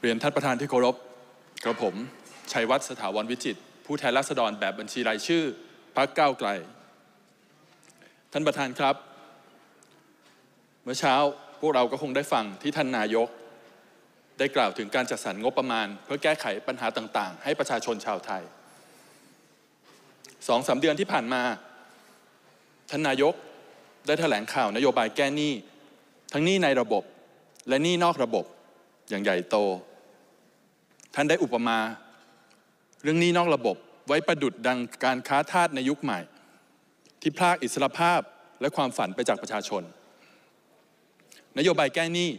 เรียนท่านประธานที่เคารพกระผม ชัยวัฒน์สถาวรวิจิต ผู้แทนราษฎรแบบบัญชีรายชื่อพักก้าวไกล ท่านประธานครับ เมื่อเช้าพวกเราก็คงได้ฟังที่ท่านนายกได้กล่าวถึงการจัดสรรงบประมาณ เพื่อแก้ไขปัญหาต่างๆ ให้ประชาชนชาวไทยสองสาเดือนที่ผ่านมาท่านนายกได้แถลงข่าวนโยบายแก้หนี้ทั้งหนี้ในระบบและหนี้นอกระบบอย่างใหญ่โตท่านได้อุปมาเรื่องนี้นอกระบบไว้ประดุดดังการค้าทาสในยุคใหม่ ที่พลากอิสรภาพและความฝันไปจากประชาชน นโยบายแก้หนี้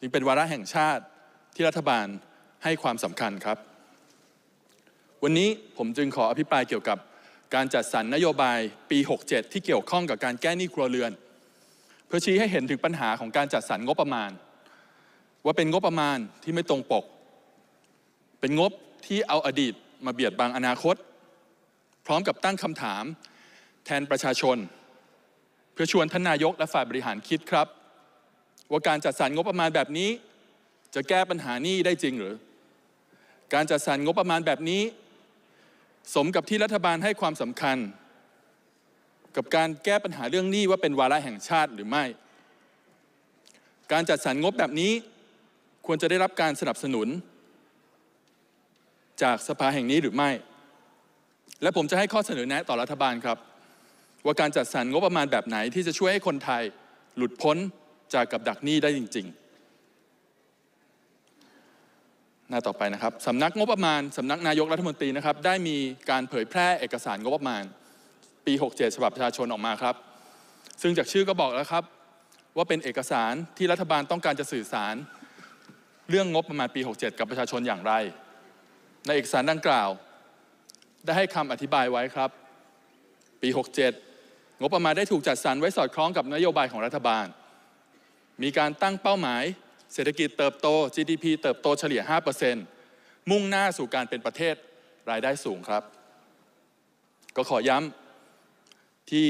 จึงเป็นวาระแห่งชาติที่รัฐบาลให้ความสำคัญครับ วันนี้ผมจึงขออภิปรายเกี่ยวกับการจัดสรรนโยบายปี 67 ที่เกี่ยวข้องกับการแก้หนี้ครัวเรือน เพื่อชี้ให้เห็นถึงปัญหาของการจัดสรรงบประมาณ ว่าเป็นงบประมาณที่ไม่ตรงปกเป็นงบที่เอาอดีตมาเบียดบังอนาคต พร้อมกับตั้งคำถามแทนประชาชน เพื่อชวนท่านนายกและฝ่ายบริหารคิดครับ ว่าการจัดสรรงบประมาณแบบนี้ จะแก้ปัญหานี้ได้จริงหรือ การจัดสรรงบประมาณแบบนี้ สมกับที่รัฐบาลให้ความสำคัญ กับการแก้ปัญหาเรื่องหนี้ว่าเป็นวาระแห่งชาติหรือไม่ การจัดสรรงบแบบนี้ ควรจะได้รับการสนับสนุนจากสภาแห่งนี้หรือไม่ และผมจะให้ข้อเสนอแนะต่อรัฐบาลครับ ว่าการจัดสรรงบประมาณแบบไหนที่จะช่วยให้คนไทยหลุดพ้นจากกับดักหนี้ได้จริง ๆ หน้าต่อไปนะครับสำนักงบประมาณสำนักนายกรัฐมนตรีนะครับได้มีการเผยแพร่เอกสารงบประมาณ ปี 67 ฉบับประชาชนออกมาครับ ซึ่งจากชื่อก็บอกแล้วครับว่าเป็นเอกสารที่รัฐบาลต้องการจะสื่อสาร เรื่องงบประมาณปี 67 กับประชาชนอย่างไรในเอกสารดังกล่าว ได้ให้คำอธิบายไว้ครับ ปี 67 งบประมาณได้ถูกจัดสรรไว้สอดคล้องกับนโยบายของรัฐบาล มีการตั้งเป้าหมาย เศรษฐกิจเติบโต GDP เติบโตเฉลี่ย 5%มุ่งหน้าสู่การเป็นประเทศรายได้สูงครับ ก็ขอย้ำที่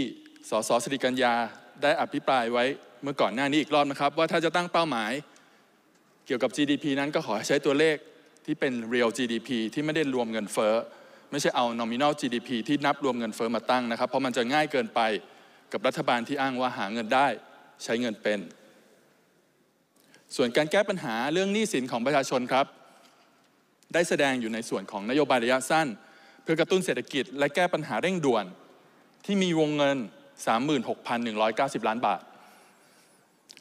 สสสิริกัญญาได้อภิปรายไว้เมื่อก่อนหน้านี้อีกรอบนะครับ ว่าถ้าจะตั้งเป้าหมายเกี่ยวกับ GDP นั้นก็ขอให้ใช้ตัวเลขที่เป็น real GDP ที่ไม่ได้รวมเงินเฟ้อไม่ใช่เอา nominal GDP ที่นับรวมเงินเฟ้อมาตั้งนะครับ เพราะมันจะง่ายเกินไปกับรัฐบาลที่อ้างว่าหาเงินได้ใช้เงินเป็น ส่วนการแก้ปัญหาเรื่องหนี้สินของประชาชนครับ ได้แสดงอยู่ในส่วนของนโยบายระยะสั้น เพื่อกระตุ้นเศรษฐกิจและแก้ปัญหาเร่งด่วน ที่มีวงเงิน 36,190 ล้านบาท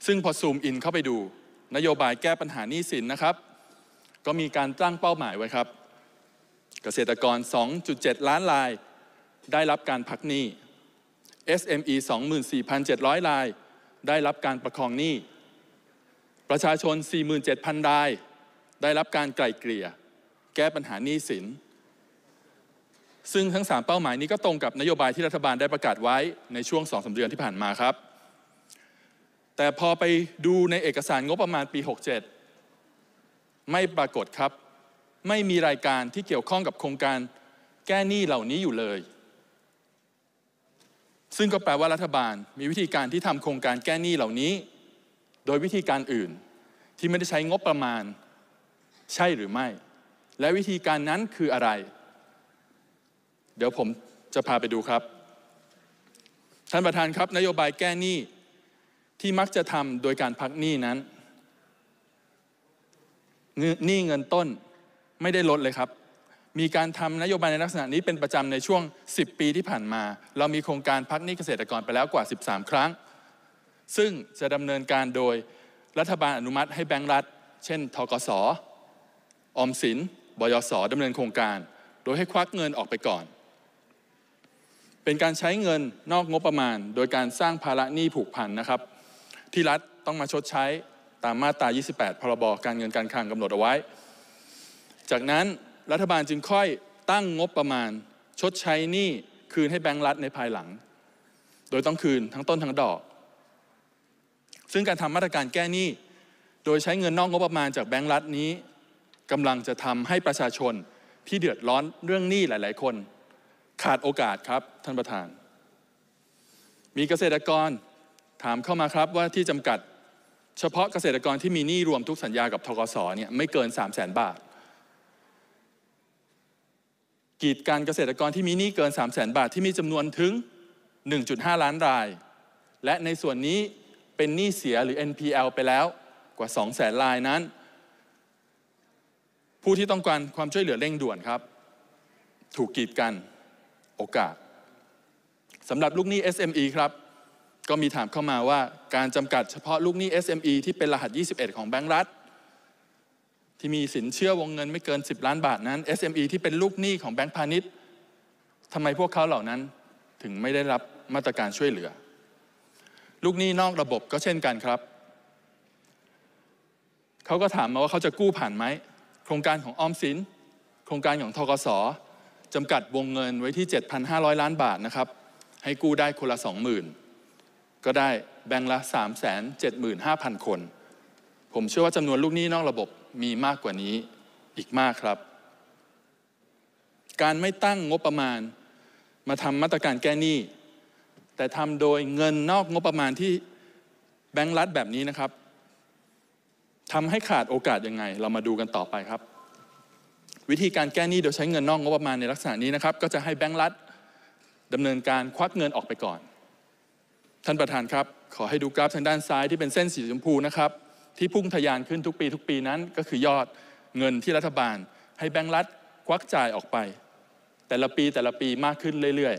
ซึ่งพอซูมอินเข้าไปดู นโยบายแก้ปัญหาหนี้สินนะครับก็มีการตั้งเป้าหมายไว้ครับ เกษตรกร 2.7 ล้านราย ได้รับการพักหนี้ SME 24,700ราย ได้รับการประคองหนี้ ประชาชน 47,000ราย ได้รับการไกล่เกลี่ย แก้ปัญหาหนี้สิน ซึ่งทั้ง 3 เป้าหมายนี้ก็ตรงกับนโยบายที่รัฐบาลได้ประกาศไว้ในช่วง2มเดือนที่ผ่านมาครับ แต่พอไปดูในเอกสารงบประมาณปี 67ไม่ปรากฏครับ ไม่มีรายการที่เกี่ยวข้องกับโครงการแก้หนี้เหล่านี้อยู่เลย ซึ่งก็แปลว่ารัฐบาลมีวิธีการที่ทำโครงการแก้หนี้เหล่านี้ โดยวิธีการอื่น ที่ไม่ได้ใช้งบประมาณ ใช่หรือไม่ และวิธีการนั้นคืออะไร เดี๋ยวผมจะพาไปดูครับ ท่านประธานครับนโยบายแก้หนี้ ที่มักจะทำโดยการพักหนี้นั้นหนี้เงินต้นไม่ได้ลดเลยครับ มีการทำนโยบายในลักษณะนี้เป็นประจำในช่วง 10 ปีที่ผ่านมา เรามีโครงการพักหนี้เกษตรกรไปแล้วกว่า 13 ครั้ง ซึ่งจะดำเนินการโดยรัฐบาลอนุมัติให้แบงก์รัฐ เช่น ทกสออมสินบยสดำเนินโครงการ โดยให้ควักเงินออกไปก่อน เป็นการใช้เงินนอกงบประมาณ โดยการสร้างภาระหนี้ผูกพันนะครับ ที่รัฐต้องมาชดใช้ตามมาตรา 28 พรบการเงินการคลังกำหนดเอาไว้ จากนั้นรัฐบาลจึงค่อยตั้งงบประมาณ ชดใช้หนี้คืนให้แบงก์รัฐในภายหลัง โดยต้องคืนทั้งต้นทั้งดอก ซึ่งการทำมาตรการแก้หนี้ โดยใช้เงินนอกงบประมาณจากแบงก์รัฐนี้กำลังจะทำให้ประชาชนที่เดือดร้อนเรื่องหนี้หลายๆคน ขาดโอกาสครับ ท่านประธาน มีเกษตรกรถามเข้ามาครับว่าที่จำกัดเฉพาะเกษตรกรที่มีหนี้รวมทุกสัญญากับทกศเนี่ยไม่เกิน3 0 0แสนบาท กีดการเกษตรกรที่มีหนี้เกิน3 0 0แสนบาทที่มีจำนวนถึง 1.5 ล้านราย และในส่วนนี้เป็นหนี้เสียหรือ NPL ไปแล้วกว่า 2 0 0แสนรายนั้น ผู้ที่ต้องการความช่วยเหลือเร่งด่วนครับ ถูกกีดกัน โอกาสสำหรับลูกหนี้ SME ครับก็มีถามเข้ามาว่าการจำกัดเฉพาะลูกหนี้ SME ที่เป็นรหัส 21 ของแบงก์รัฐ ที่มีสินเชื่อวงเงินไม่เกิน 10 ล้านบาทนั้น SME ที่เป็นลูกหนี้ของแบงก์พาณิชย์ทำไมพวกเขาเหล่านั้นถึงไม่ได้รับมาตรการช่วยเหลือ ลูกหนี้นอกระบบก็เช่นกันครับ เขาก็ถามมาว่าเขาจะกู้ผ่านไหมโครงการของออมสิน โครงการของทกสจำกัดวงเงินไว้ที่ 7,500 ล้านบาทนะครับให้กู้ได้คนละ 20,000ก็ได้แบงละ375,000 คน ผมเชื่อว่าจำนวนลูกหนี้นอกระบบมีมากกว่านี้อีกมากครับ การไม่ตั้งงบประมาณ มาทำมาตรการแก้หนี้แต่ทำโดยเงินนอกงบประมาณที่แบงค์รัฐแบบนี้นะครับ ทำให้ขาดโอกาสยังไง เรามาดูกันต่อไปครับ วิธีการแก้หนี้โดยใช้เงินนอกงบประมาณในลักษณะนี้นะครับ ก็จะให้แบงค์รัฐดำเนินการควักเงินออกไปก่อนท่านประธานครับ ขอให้ดูกราฟทางด้านซ้ายที่เป็นเส้นสีชมพู นะครับ ที่พุ่งทะยานขึ้นทุกปี ทุกปีนั้นก็คือยอดเงินที่รัฐบาล ให้แบงก์รัฐควักจ่ายออกไป แต่ละปีแต่ละปีมากขึ้นเรื่อย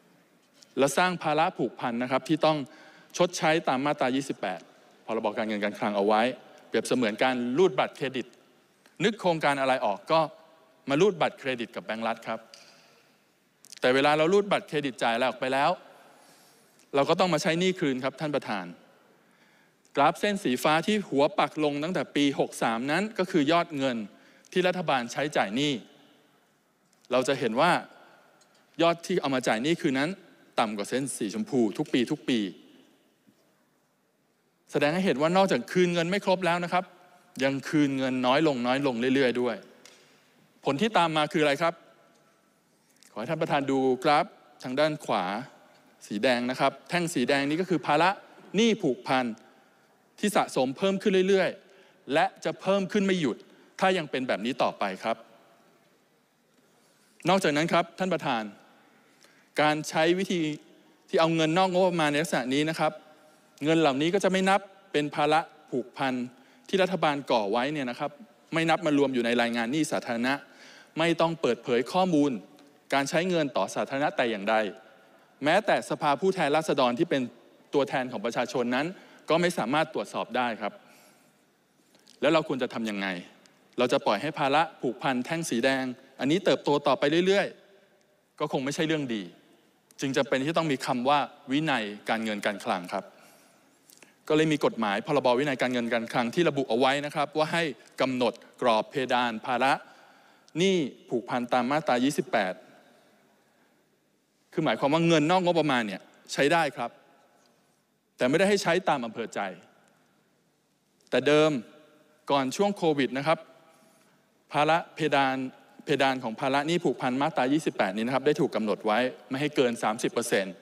ๆและสร้างภาระผูกพันนะครับ ที่ต้องชดใช้ตามมาตรา 28พรบการเงินการคลังเอาไว้ เปรียบเสมือนการรูดบัตรเครดิต นึกโครงการอะไรออกก็มารูดบัตรเครดิตกับแบงก์รัฐครับ แต่เวลาเรารูดบัตรเครดิตจ่ายอะไรออกไปแล้วเราก็ต้องมาใช้หนี้คืนครับท่านประธาน กราฟเส้นสีฟ้าที่หัวปักลงตั้งแต่ปี 63 นั้นก็คือยอดเงินที่รัฐบาลใช้จ่ายหนี้ เราจะเห็นว่ายอดที่เอามาจ่ายหนี้คืนนั้น ต่ำกว่าเส้นสีชมพู ทุกปีทุกปี แสดงให้เห็นว่านอกจากคืนเงินไม่ครบแล้วนะครับ ยังคืนเงินน้อยลง น้อยลงเรื่อยๆ ด้วย ผลที่ตามมาคืออะไรครับ ขอให้ท่านประธานดูกราฟทางด้านขวาสีแดงนะครับแท่งสีแดงนี้ก็คือ ภาระหนี้ผูกพันที่สะสมเพิ่มขึ้นเรื่อยๆและจะเพิ่มขึ้นไม่หยุดถ้ายังเป็นแบบนี้ต่อไปครับ นอกจากนั้นครับท่านประธาน การใช้วิธีที่เอาเงินนอกงบประมาณในลักษณะนี้นะครับ เงินเหล่านี้ก็จะไม่นับเป็นภาระผูกพันที่รัฐบาลก่อไว้เนี่ยนะครับ ไม่นับมารวมอยู่ในรายงานหนี้สาธารณะ ไม่ต้องเปิดเผยข้อมูล การใช้เงินต่อสาธารณะแต่อย่างใดแม้แต่สภาผู้แทนราษฎรที่เป็นตัวแทนของประชาชนนั้น ก็ไม่สามารถตรวจสอบได้ครับ แล้วเราควรจะทำยังไงเราจะปล่อยให้ภาระผูกพันแท่งสีแดง อันนี้เติบโตต่อไปเรื่อยๆก็คงไม่ใช่เรื่องดี จึงจำเป็นที่ต้องมีคำว่า วินัยการเงินการคลังครับ ก็เลยมีกฎหมายพรบวินัยการเงินการคลังที่ระบุเอาไว้นะครับ ว่าให้กำหนดกรอบเพดานภาระหนี้ผูกพันตามมาตรา 28คือหมายความว่าเงินนอกงบประมาณเนี่ยใช้ได้ครับ แต่ไม่ได้ให้ใช้ตามอำเภอใจ แต่เดิมก่อนช่วงโควิดนะครับ ภาระเพดานเพดานของภาระหนี้ผูกพันมาตรา28นี้นะครับ ได้ถูกกำหนดไว้ไม่ให้เกิน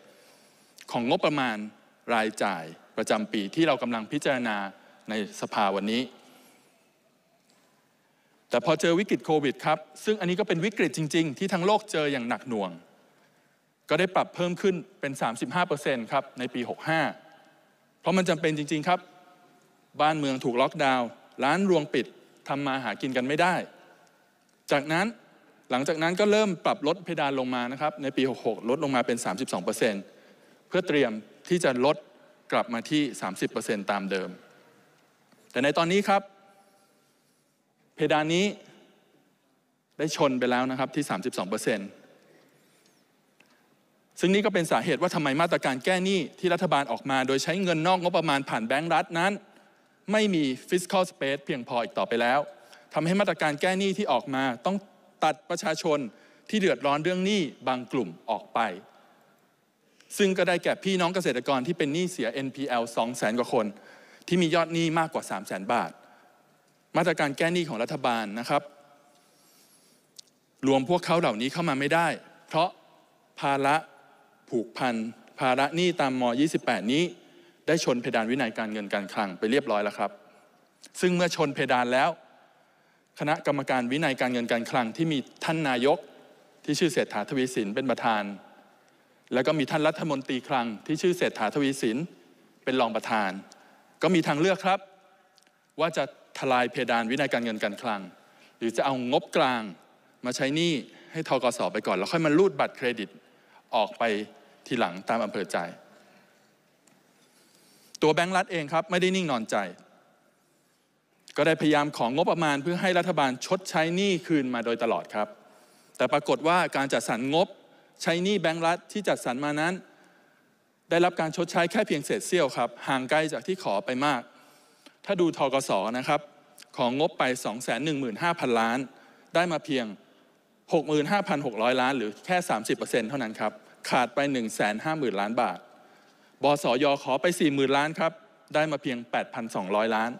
30%ของงบประมาณรายจ่ายประจำปีที่เรากำลังพิจารณาในสภาวันนี้ แต่พอเจอวิกฤตโควิดครับ ซึ่งอันนี้ก็เป็นวิกฤตจริงๆที่ทั้งโลกเจออย่างหนักหน่วงก็ได้ปรับเพิ่มขึ้นเป็น 35%ครับ ในปี 65 เพราะมันจำเป็นจริง ๆครับ บ้านเมืองถูกล็อกดาวน์ ร้านรวงปิด ทำมาหากินกันไม่ได้ จากนั้น หลังจากนั้นก็เริ่มปรับลดเพดานลงมา นะครับ ในปี 66 ลดลงมาเป็น 32%เพื่อเตรียมที่จะลดกลับมาที่ 30%ตามเดิม แต่ในตอนนี้ครับ เพดานนี้ได้ชนไปแล้วนะครับที่ 32%ซึ่งนี่ก็เป็นสาเหตุว่าทำไมมาตรการแก้หนี้ที่รัฐบาลออกมา โดยใช้เงินนอกงบประมาณผ่านแบงก์รัฐนั้น ไม่มี fiscal space เพียงพออีกต่อไปแล้ว ทำให้มาตรการแก้หนี้ที่ออกมาต้องตัดประชาชนที่เดือดร้อนเรื่องหนี้บางกลุ่มออกไป ซึ่งก็ได้แก่พี่น้องเกษตรกรที่เป็นหนี้เสีย NPL 2 0 0 0 0กว่าคน ที่มียอดหนี้มากกว่า3 0 0 0 0 0 บาท มาตรการแก้หนี้ของรัฐบาลนะครับ รวมพวกเขาเหล่านี้เข้ามาไม่ได้ เพราะภาระผูกพัน ภาระหนี้ตามม28 นี้ได้ชนเพดานวินัยการเงินการคลัง ไปเรียบร้อยแล้วครับ ซึ่งเมื่อชนเพดานแล้ว คณะกรรมการวินัยการเงินการคลังที่มีท่านนายกที่ชื่อเศรษฐาทวีสินเป็นประธาน แล้วก็มีท่านรัฐมนตรีคลัง ที่ชื่อเศรษฐาทวีสินเป็นรองประธาน ก็มีทางเลือกครับ ว่าจะทลายเพดานวินัยการเงินการคลัง หรือจะเอางบกลางมาใช้หนี้ให้ทกสไปก่อนแล้วค่อยมารูดบัตรเครดิตออกไปทีหลังตามอำเภอใจ ตัวแบงก์รัฐเองครับไม่ได้นิ่งนอนใจ ก็ได้พยายามของงบประมาณเพื่อให้รัฐบาลชดใช้หนี้คืนมาโดยตลอดครับ แต่ปรากฏว่าการจัดสรรงบใช้หนี้แบงก์รัฐที่จัดสรรมานั้น ได้รับการชดใช้แค่เพียงเศษเสี้ยวครับห่างไกลจากที่ขอไปมาก ถ้าดูทกศนะครับ ของงบไป 215,000 ล้าน ได้มาเพียง 65,600 ล้าน หรือแค่ 30%เท่านั้นครับขาดไป 1 5 0 0 0 0ล้านบาท บสย ขอไป40,000ล้าน ครับ ได้มาเพียง 8,200 ล้าน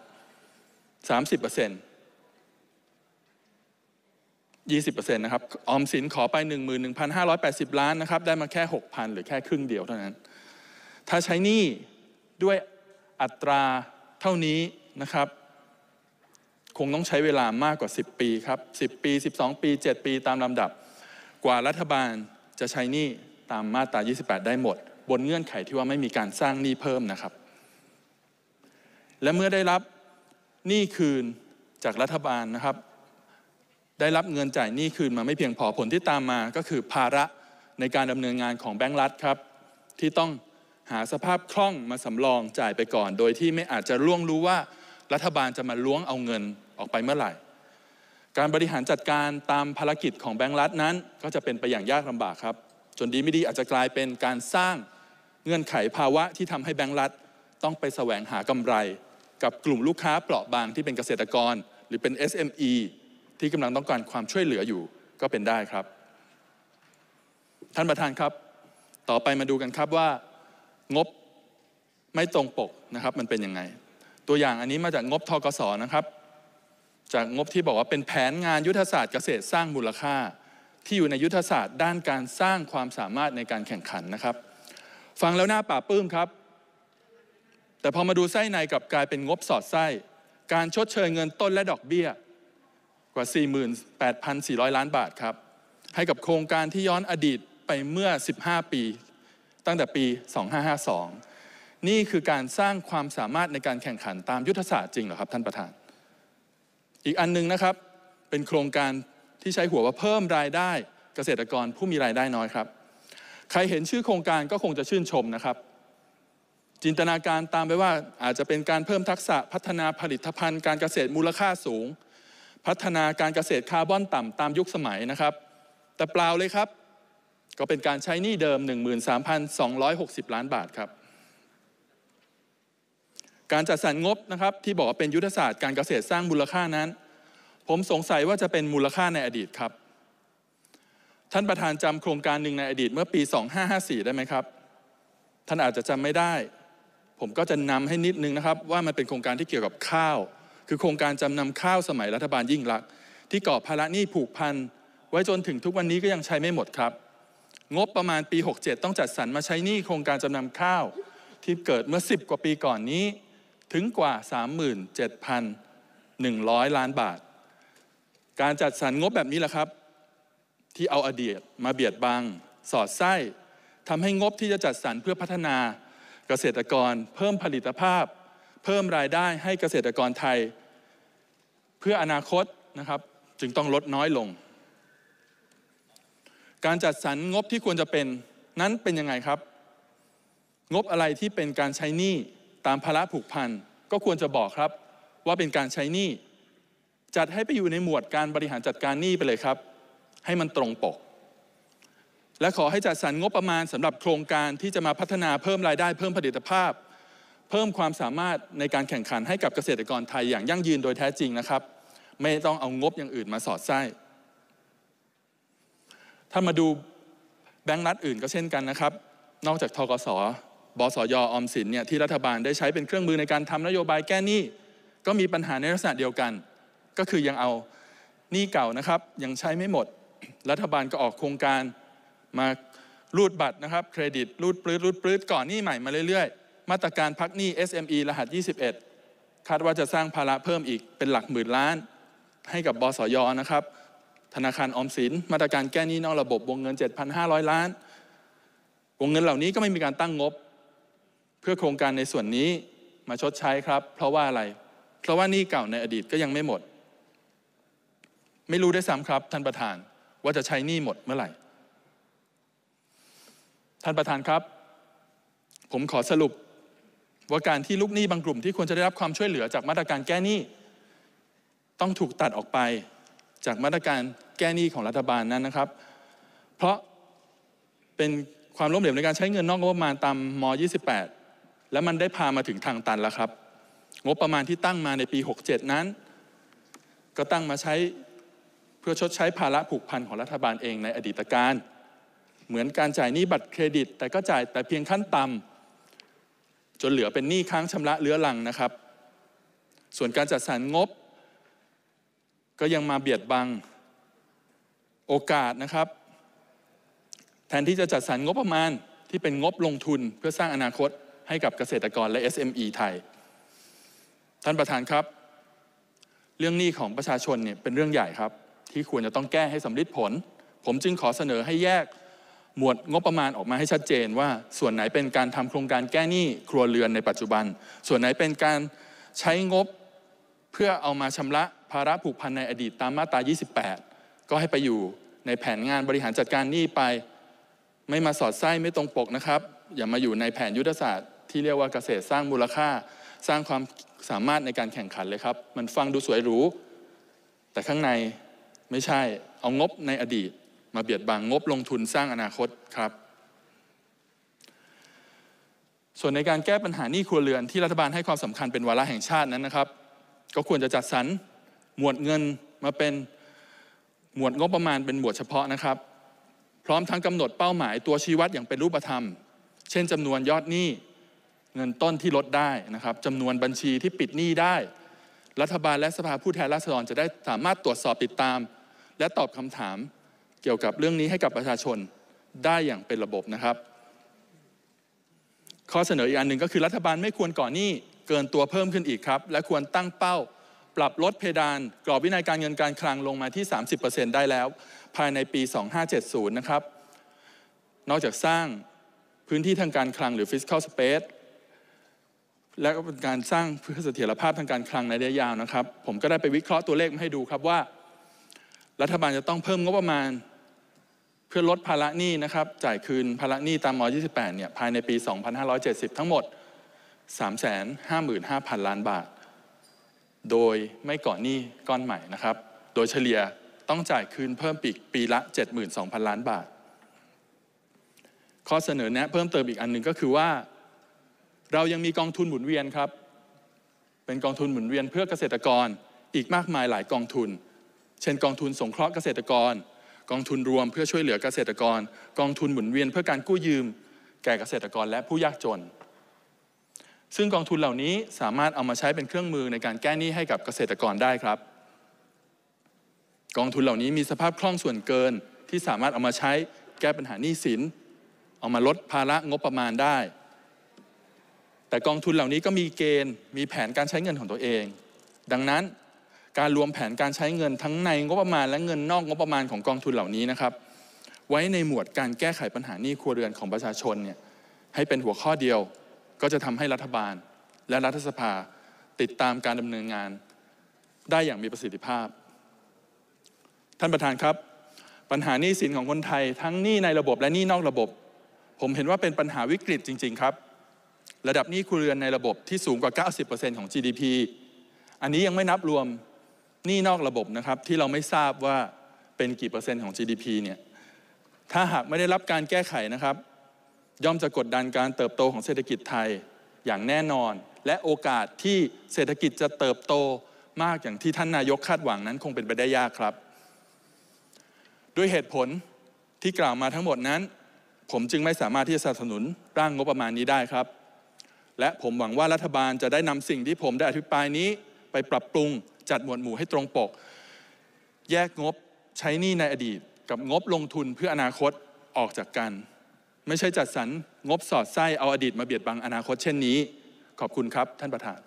30%เปอร์เซ็นต์20%นะครับ ออมสินขอไป11,580 ล้านนะครับ ได้มาแค่ 6,000 หรือแค่ครึ่งเดียวเท่านั้น ถ้าใช้หนี้ด้วยอัตราเท่านี้นะครับ คงต้องใช้เวลามากกว่า 10 ปีครับ 10 ปี 12 ปี 7 ปีตามลำดับ กว่ารัฐบาลจะใช้หนี้ตามมาตรา28 ได้หมด บนเงื่อนไขที่ว่าไม่มีการสร้างหนี้เพิ่มนะครับ และเมื่อได้รับ หนี้คืนจากรัฐบาลนะครับ ได้รับเงินจ่ายหนี้คืนมาไม่เพียงพอผลที่ตามมาก็คือภาระในการดำเนินงานของแบงก์รัฐครับ ที่ต้องหาสภาพคล่องมาสำรองจ่ายไปก่อน โดยที่ไม่อาจจะล่วงรู้ว่ารัฐบาลจะมาล้วงเอาเงินออกไปเมื่อไหร่ การบริหารจัดการตามภารกิจของแบงก์รัฐนั้น ก็จะเป็นไปอย่างยากลำบากครับจนดีไม่ดีอาจจะกลายเป็นการสร้างเงื่อนไขภาวะที่ทำให้แบงก์รัฐต้องไปแสวงหากำไรกับกลุ่มลูกค้าเปราะบางที่เป็นเกษตรกร หรือเป็น SME ที่กำลังต้องการความช่วยเหลืออยู่ก็เป็นได้ครับ ท่านประธานครับ ต่อไปมาดูกันครับว่า งบไม่ตรงปกนะครับมันเป็นยังไงตัวอย่างอันนี้มาจากงบทกศนะครับ จากงบที่บอกว่าเป็นแผนงานยุทธศาสตร์เกษตรสร้างมูลค่าที่อยู่ในยุทธศาสตร์ด้านการสร้างความสามารถในการแข่งขันนะครับ ฟังแล้วน่าป่าปื้มครับ แต่พอมาดูไส้ในกับกลายเป็นงบสอดไส้ การชดเชยเงินต้นและดอกเบี้ย กว่า 48,400 ล้านบาทครับ ให้กับโครงการที่ย้อนอดีตไปเมื่อ 15 ปีตั้งแต่ปี 2552 นี่คือการสร้างความสามารถในการแข่งขันตามยุทธศาสตร์จริงเหรอครับท่านประธาน อีกอันนึงนะครับเป็นโครงการที่ใช้หัวว่าเพิ่มรายได้เกษตรกรผู้มีรายได้น้อยครับ ใครเห็นชื่อโครงการก็คงจะชื่นชมนะครับ จินตนาการตามไปว่าอาจจะเป็นการเพิ่มทักษะพัฒนาผลิตภัณฑ์การเกษตรมูลค่าสูง พัฒนาการเกษตรคาร์บอนต่ำตามยุคสมัยนะครับ แต่เปล่าเลยครับ ก็เป็นการใช้หนี้เดิม 13,260 ล้านบาทครับ การจัดสรรงบนะครับที่บอกว่าเป็นยุทธศาสตร์การเกษตรสร้างมูลค่านั้นผมสงสัยว่าจะเป็นมูลค่าในอดีตครับ ท่านประธานจำโครงการหนึ่งในอดีตเมื่อปี 2554ได้ไหมครับ ท่านอาจจะจำไม่ได้ ผมก็จะนำให้นิดนึงนะครับ ว่ามันเป็นโครงการที่เกี่ยวกับข้าว คือโครงการจำนำข้าวสมัยรัฐบาลยิ่งลักษณ์ที่ก่อภาระหนี้ผูกพัน ไว้จนถึงทุกวันนี้ก็ยังใช้ไม่หมดครับ งบประมาณปี 67 ต้องจัดสรรมาใช้หนี้โครงการจำนำข้าว ที่เกิดเมื่อ10กว่าปีก่อนนี้ ถึงกว่า 37,100 ล้านบาทการจัดสรรงบแบบนี้แหละครับ ที่เอาอดีตมาเบียดบังสอดไส้ทำให้งบที่จะจัดสรรเพื่อพัฒนา เกษตรกร เพิ่มผลิตภาพ เพิ่มรายได้ให้เกษตรกรไทย เพื่ออนาคตนะครับ จึงต้องลดน้อยลง การจัดสรรงบที่ควรจะเป็นนั้นเป็นยังไงครับ งบอะไรที่เป็นการใช้หนี้ตามภาระผูกพันก็ควรจะบอกครับว่าเป็นการใช้หนี้จัดให้ไปอยู่ในหมวดการบริหารจัดการหนี้ไปเลยครับ ให้มันตรงปก และขอให้จัดสรรงบประมาณสำหรับโครงการที่จะมาพัฒนาเพิ่มรายได้เพิ่มผลิตภาพ เพิ่มความสามารถในการแข่งขันให้กับเกษตรกรไทยอย่างยั่งยืนโดยแท้จริงนะครับ ไม่ต้องเอางบอย่างอื่นมาสอดไส้ ถ้ามาดูแบงก์รัฐอื่นก็เช่นกันนะครับนอกจากทกสบสยออมสินเนี่ยที่รัฐบาลได้ใช้เป็นเครื่องมือในการทำนโยบายแก้หนี้ก็มีปัญหาในลักษณะเดียวกันก็คือยังเอาหนี้เก่านะครับยังใช้ไม่หมด รัฐบาลก็ออกโครงการมารูดบัตรนะครับเครดิตรูดปลื้ดรูดปลื้ดก่อนหนี้ใหม่มาเรื่อยๆ มาตรการพักหนี้ SME รหัส 21 คาดว่าจะสร้างภาระเพิ่มอีกเป็นหลักหมื่นล้าน ให้กับบสยนะครับ ธนาคารออมสิน มาตรการแก้หนี้นอกระบบวงเงิน 7,500 ล้าน วงเงินเหล่านี้ก็ไม่มีการตั้งงบ เพื่อโครงการในส่วนนี้มาชดใช้ครับ เพราะว่าอะไร เพราะว่าหนี้เก่าในอดีตก็ยังไม่หมดไม่รู้ได้ซ้ำครับท่านประธานว่าจะใช้หนี้หมดเมื่อไหร่ท่านประธานครับ ผมขอสรุปว่าการที่ลูกหนี้บางกลุ่มที่ควรจะได้รับความช่วยเหลือจากมาตรการแก้หนี้ต้องถูกตัดออกไปจากมาตรการแก้หนี้ของรัฐบาลนั้นนะครับ เพราะเป็นความล้มเหลวในการใช้เงินนอกงบประมาณตามม28และมันได้พามาถึงทางตันแล้วครับ งบประมาณที่ตั้งมาในปี67นั้น ก็ตั้งมาใช้พื่อชดใช้ภาระผูกพันของรัฐบาลเองในอดีตการ เหมือนการจ่ายหนี้บัตรเครดิตแต่ก็จ่ายแต่เพียงขั้นต่ำจนเหลือเป็นหนี้ค้างชำระเรื้อรังนะครับ ส่วนการจัดสรรงบก็ยังมาเบียดบัง โอกาสนะครับ แทนที่จะจัดสรรงบประมาณที่เป็นงบลงทุนเพื่อสร้างอนาคตให้กับเกษตรกรและ SME ไทย ท่านประธานครับ เรื่องหนี้ของประชาชนเนี่ยเป็นเรื่องใหญ่ครับที่ควรจะต้องแก้ให้สำลิดผล ผมจึงขอเสนอให้แยกหมวดงบประมาณออกมาให้ชัดเจนว่า ส่วนไหนเป็นการทำโครงการแก้หนี้ครัวเรือนในปัจจุบัน ส่วนไหนเป็นการใช้งบเพื่อเอามาชำระภาระผูกพันในอดีตตามมาตรา28 ก็ให้ไปอยู่ในแผนงานบริหารจัดการหนี้ไป ไม่มาสอดไส้ไม่ตรงปกนะครับ อย่ามาอยู่ในแผนยุทธศาสตร์ที่เรียกว่าเกษตรสร้างมูลค่า สร้างความสามารถในการแข่งขันเลยครับ มันฟังดูสวยหรูแต่ข้างในไม่ใช่ เอางบในอดีตมาเบียดบังงบลงทุนสร้างอนาคตครับ ส่วนในการแก้ปัญหาหนี้ครัวเรือนที่รัฐบาลให้ความสำคัญเป็นวาระแห่งชาตินั้นนะครับ ก็ควรจะจัดสรรหมวดเงินมาเป็นหมวดงบประมาณเป็นหมวดเฉพาะนะครับ พร้อมทั้งกำหนดเป้าหมายตัวชี้วัดอย่างเป็นรูปธรรม เช่น จำนวนยอดหนี้ เงินต้นที่ลดได้นะครับจำนวนบัญชีที่ปิดหนี้ได้ รัฐบาลและสภาผู้แทนราษฎรจะได้สามารถตรวจสอบติดตามและตอบคำถามเกี่ยวกับเรื่องนี้ให้กับประชาชนได้อย่างเป็นระบบนะครับ ข้อเสนออีกอันหนึ่งก็คือรัฐบาลไม่ควรก่อนหนี้เกินตัวเพิ่มขึ้นอีกครับ และควรตั้งเป้า ปรับลดเพดานกรอบวินัยการเงินการคลังลงมาที่ 30%ได้แล้ว ภายในปี 2570 นะครับ นอกจากสร้างพื้นที่ทางการคลังหรือ fiscal space และก็เป็นการสร้างเพื่อเสถียรภาพทางการคลังในระยะยาวนะครับ ผมก็ได้ไปวิเคราะห์ตัวเลขมาให้ดูครับว่ารัฐบาลจะต้องเพิ่มงบประมาณเพื่อลดภาระหนี้นะครับ จ่ายคืนภาระหนี้ตามม28เนี่ยภายในปี 2570 ทั้งหมด 355,000 ล้านบาท โดยไม่ก่อหนี้ก้อนใหม่นะครับ โดยเฉลี่ยต้องจ่ายคืนเพิ่มปีกปีละ 72,000 ล้านบาทข้อเสนอแนะเพิ่มเติมอีกอันหนึ่งก็คือว่า เรายังมีกองทุนหมุนเวียนครับ เป็นกองทุนหมุนเวียนเพื่อเกษตรกรอีกมากมายหลายกองทุนเช่นกองทุนสงเคราะห์เกษตรกร กองทุนรวมเพื่อช่วยเหลือเกษตรกร กองทุนหมุนเวียน เพื่อการกู้ยืม แก่เกษตรกรและผู้ยากจน ซึ่งกองทุนเหล่านี้สามารถเอามาใช้เป็นเครื่องมือในการแก้หนี้ให้กับเกษตรกรได้ครับ กองทุนเหล่านี้มีสภาพคล่องส่วนเกินที่สามารถเอามาใช้แก้ปัญหาหนี้สินเอามาลดภาระงบประมาณได้ แต่กองทุนเหล่านี้ก็มีเกณฑ์มีแผนการใช้เงินของตัวเอง ดังนั้นการรวมแผนการใช้เงินทั้งในงบประมาณ และเงินนอกงบประมาณของกองทุนเหล่านี้นะครับ ไว้ในหมวดการแก้ไขปัญหาหนี้ครัวเรือนของประชาชนเนี่ย ให้เป็นหัวข้อเดียว ก็จะทำให้รัฐบาลและรัฐสภาติดตามการดำเนินงาน ได้อย่างมีประสิทธิภาพ ท่านประธานครับ ปัญหาหนี้สินของคนไทย ทั้งหนี้ในระบบและหนี้นอกระบบ ผมเห็นว่าเป็นปัญหาวิกฤตจริง ๆครับ ระดับหนี้ครัวเรือนในระบบที่สูงกว่า90%ของ GDP อันนี้ยังไม่นับรวมหนี้นอกระบบนะครับ ที่เราไม่ทราบว่าเป็นกี่เปอร์เซ็นต์ของ GDP เนี่ย ถ้าหากไม่ได้รับการแก้ไขนะครับ ย่อมจะกดดันการเติบโตของเศรษฐกิจไทยอย่างแน่นอน และโอกาสที่เศรษฐกิจจะเติบโตมากอย่างที่ท่านนายกคาดหวังนั้นคงเป็นไปได้ยากครับ ด้วยเหตุผลที่กล่าวมาทั้งหมดนั้น ผมจึงไม่สามารถที่จะสนับสนุนร่างงบประมาณนี้ได้ครับ และผมหวังว่ารัฐบาลจะได้นำสิ่งที่ผมได้อธิบายนี้ไปปรับปรุงจัดหมวดหมู่ให้ตรงปก แยกงบใช้หนี้ในอดีต กับงบลงทุนเพื่ออนาคตออกจากกัน ไม่ใช่จัดสรรงบสอดไส้เอาอดีตมาเบียดบังอนาคตเช่นนี้ ขอบคุณครับท่านประธาน